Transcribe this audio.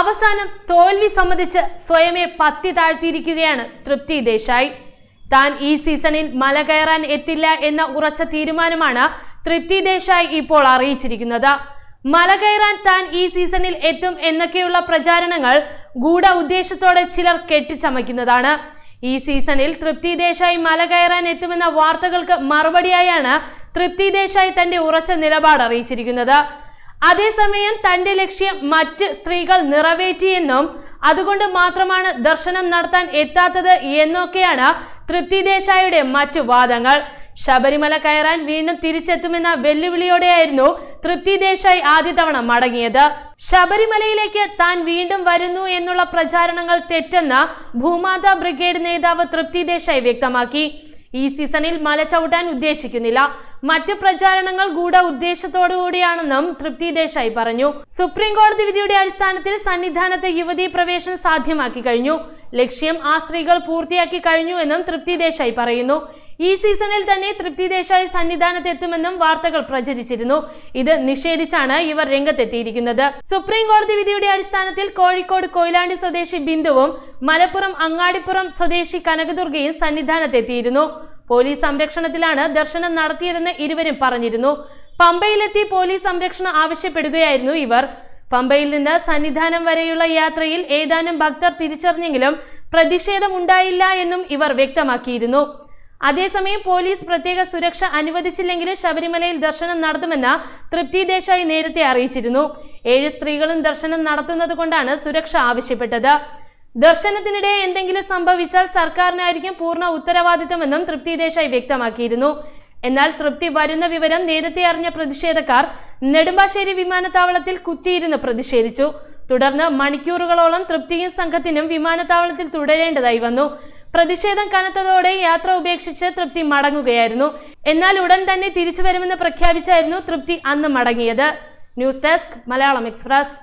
അവസാനം തോൽവി സംബന്ധിച്ച് സ്വയമേ പത്തി താഴ്ത്തിയിരിക്കുകയാണ് തൃപ്തി ദേശായി താൻ ഈ സീസണിൽ മല കയറാൻ എത്തില്ല എന്ന ഉറച്ച തീരുമാനമാണ് തൃപ്തി ദേശായി ഇപ്പോൾ അറിയിച്ചിരിക്കുന്നത് മല കയറാൻ താൻ ഈ സീസണിൽ എത്തും എന്നൊക്കെയുള്ള പ്രചാരണങ്ങൾ ഗൂഢ ഉദ്ദേശത്തോടെ ചിലർ കെട്ടിച്ചമയ്ക്കുന്നതാണ് ഈ സീസണിൽ തൃപ്തി ദേശായി മല കയറാൻ എത്തുമെന്ന വാർത്തകൾക്ക് മറുപടിയായാണ് തൃപ്തി ദേശായി തന്റെ ഉറച്ച നിലപാട് അറിയിച്ചിരിക്കുന്നത് അതേസമയം തന്റെ ലക്ഷ്യം മറ്റ് സ്ത്രീകൾ നിറവേറ്റിയെന്നും അതുകൊണ്ട് മാത്രമാണ് ദർശനം നടത്താൻ എത്താത്തത് എന്നൊക്കെയാണ് തൃപ്തി ദേശായിയുടെ മറ്റു വാദങ്ങൾ ശബരിമല കയറാൻ വീണ്ടും തിരിച്ചെത്തുമെന്ന വെല്ലുവിളിയോടെയായിരുന്നു തൃപ്തി ദേശായി ആദ്യ തവണ മടങ്ങിയത് ശബരിമലയിലേക്ക് താൻ വീണ്ടും വരുന്നു എന്നുള്ള പ്രചാരണങ്ങൾ തെറ്റെന്ന് ഭൂമാതാ ബ്രിഗേഡ് നേതാവ് തൃപ്തി ദേശായി വ്യക്തമാക്കി ഈ സീസണിൽ മല ചവിട്ടാൻ ഉദ്ദേശിക്കുന്നില്ല മറ്റ് പ്രചാരണങ്ങൾ ഗൂഢ കൂടിയാണെന്നും തൃപ്തി ദേശായി പറഞ്ഞു സുപ്രീം കോടതി വിധിയുടെ അടിസ്ഥാനത്തിൽ സന്നിധാനത്ത് യുവതീ പ്രവേശനം സാധ്യമാക്കി കഴിഞ്ഞു ലക്ഷ്യം ആ സ്ത്രീകൾ പൂർത്തിയാക്കി എന്നും തൃപ്തി ദേശായി പറയുന്നു ഈ സീസണിൽ തന്നെ തൃപ്തി ദേശായി സന്നിധാനത്ത് എത്തുമെന്നും വാർത്തകൾ പ്രചരിച്ചിരുന്നു ഇത് നിഷേധിച്ചാണ് ഇവർ രംഗത്തെത്തിയിരിക്കുന്നത് സുപ്രീം കോടതി വിധിയുടെ അടിസ്ഥാനത്തിൽ കോഴിക്കോട് കൊയിലാണ്ടി സ്വദേശി ബിന്ദുവും മലപ്പുറം അങ്ങാടിപ്പുറം സ്വദേശി കനകദുർഗയും സന്നിധാനത്തെത്തിയിരുന്നു പോലീസ് സംരക്ഷണത്തിലാണ് ദർശനം നടത്തിയതെന്ന് ഇരുവരും പറഞ്ഞിരുന്നു പമ്പയിലെത്തി പോലീസ് സംരക്ഷണം ആവശ്യപ്പെടുകയായിരുന്നു ഇവർ പമ്പയിൽ നിന്ന് സന്നിധാനം വരെയുള്ള യാത്രയിൽ ഏതാനും ഭക്തർ തിരിച്ചറിഞ്ഞെങ്കിലും പ്രതിഷേധമുണ്ടായില്ല എന്നും ഇവർ വ്യക്തമാക്കിയിരുന്നു അതേസമയം പോലീസ് പ്രത്യേക സുരക്ഷ അനുവദിച്ചില്ലെങ്കിലും ശബരിമലയിൽ ദർശനം നടത്തുമെന്ന് തൃപ്തി ദേശായി നേരത്തെ അറിയിച്ചിരുന്നു ഏഴ് സ്ത്രീകളും ദർശനം നടത്തുന്നത് സുരക്ഷ ആവശ്യപ്പെട്ടത് ദർശനത്തിനിടെ എന്തെങ്കിലും സംഭവിച്ചാൽ സർക്കാരിനായിരിക്കും പൂർണ്ണ ഉത്തരവാദിത്തമെന്നും തൃപ്തി ദേശായി വ്യക്തമാക്കിയിരുന്നു എന്നാൽ തൃപ്തി വരുന്ന വിവരം നേരത്തെ അറിഞ്ഞ പ്രതിഷേധക്കാർ നെടുമ്പാശ്ശേരി വിമാനത്താവളത്തിൽ കുത്തിയിരുന്ന് പ്രതിഷേധിച്ചു തുടർന്ന് മണിക്കൂറുകളോളം തൃപ്തിയും സംഘത്തിനും വിമാനത്താവളത്തിൽ തുടരേണ്ടതായി വന്നു പ്രതിഷേധം കനത്തതോടെ യാത്ര ഉപേക്ഷിച്ച് തൃപ്തി മടങ്ങുകയായിരുന്നു എന്നാൽ ഉടൻ തന്നെ തിരിച്ചു വരുമെന്ന് പ്രഖ്യാപിച്ചായിരുന്നു തൃപ്തി അന്ന് മടങ്ങിയത് ന്യൂസ് ഡെസ്ക് മലയാളം എക്സ്പ്രസ്